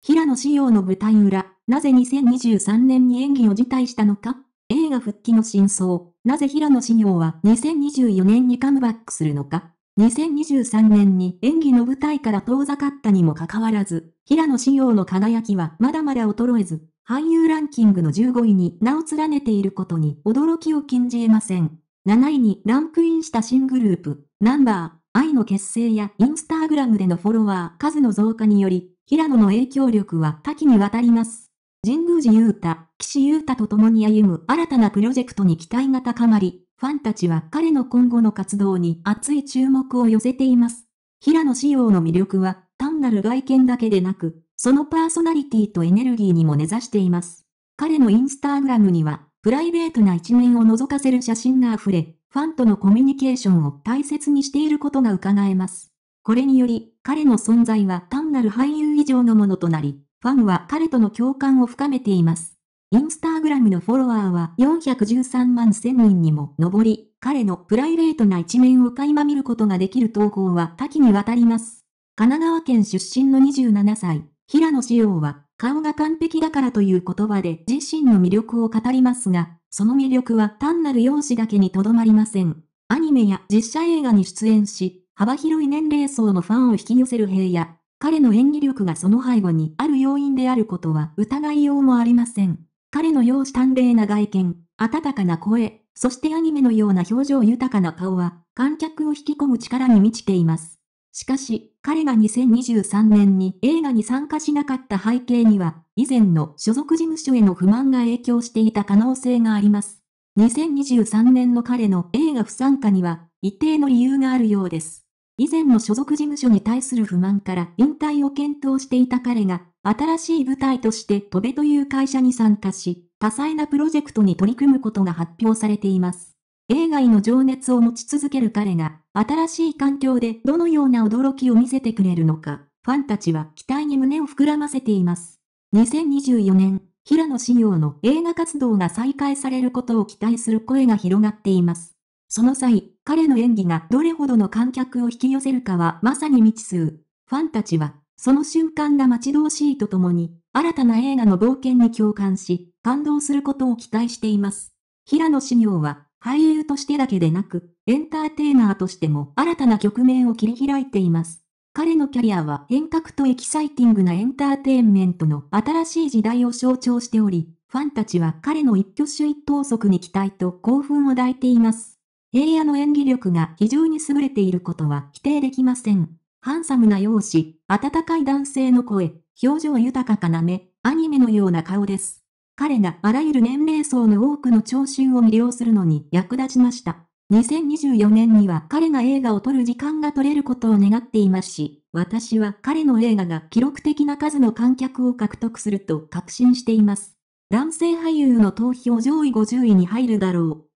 平野紫耀の舞台裏、なぜ2023年に演技を辞退したのか映画復帰の真相、なぜ平野紫耀は2024年にカムバックするのか2023年に演技の舞台から遠ざかったにもかかわらず、平野紫耀の輝きはまだまだ衰えず、俳優ランキングの15位に名を連ねていることに驚きを禁じ得ません。7位にランクインした新グループ、ナンバー、愛の結成やインスタグラムでのフォロワー数の増加により、平野の影響力は多岐にわたります。神宮寺勇太、岸勇太と共に歩む新たなプロジェクトに期待が高まり、ファンたちは彼の今後の活動に熱い注目を寄せています。平野仕様の魅力は単なる外見だけでなく、そのパーソナリティとエネルギーにも根ざしています。彼のインスタグラムには、プライベートな一面を覗かせる写真が溢れ、ファンとのコミュニケーションを大切にしていることが伺えます。これにより、彼の存在は単なる俳優以上のものとなり、ファンは彼との共感を深めています。インスタグラムのフォロワーは413万1000人にも上り、彼のプライベートな一面を垣間見ることができる投稿は多岐にわたります。神奈川県出身の27歳、平野紫耀は、顔が完璧だからという言葉で自身の魅力を語りますが、その魅力は単なる容姿だけにとどまりません。アニメや実写映画に出演し、幅広い年齢層のファンを引き寄せる平野彼の演技力がその背後にある要因であることは疑いようもありません。彼の容姿端麗な外見、温かな声、そしてアニメのような表情豊かな顔は、観客を引き込む力に満ちています。しかし、彼が2023年に映画に参加しなかった背景には、以前の所属事務所への不満が影響していた可能性があります。2023年の彼の映画不参加には、一定の理由があるようです。以前の所属事務所に対する不満から引退を検討していた彼が、新しい舞台として飛べという会社に参加し、多彩なプロジェクトに取り組むことが発表されています。映画への情熱を持ち続ける彼が、新しい環境でどのような驚きを見せてくれるのか、ファンたちは期待に胸を膨らませています。2024年、平野志耀の映画活動が再開されることを期待する声が広がっています。その際、彼の演技がどれほどの観客を引き寄せるかはまさに未知数。ファンたちは、その瞬間が待ち遠しいとともに、新たな映画の冒険に共感し、感動することを期待しています。平野紫耀は、俳優としてだけでなく、エンターテイナーとしても新たな局面を切り開いています。彼のキャリアは変革とエキサイティングなエンターテインメントの新しい時代を象徴しており、ファンたちは彼の一挙手一投足に期待と興奮を抱いています。平野の演技力が非常に優れていることは否定できません。ハンサムな容姿、温かい男性の声、表情豊かかな目、アニメのような顔です。彼があらゆる年齢層の多くの聴衆を魅了するのに役立ちました。2024年には彼が映画を撮る時間が取れることを願っていますし、私は彼の映画が記録的な数の観客を獲得すると確信しています。男性俳優の投票上位50位に入るだろう。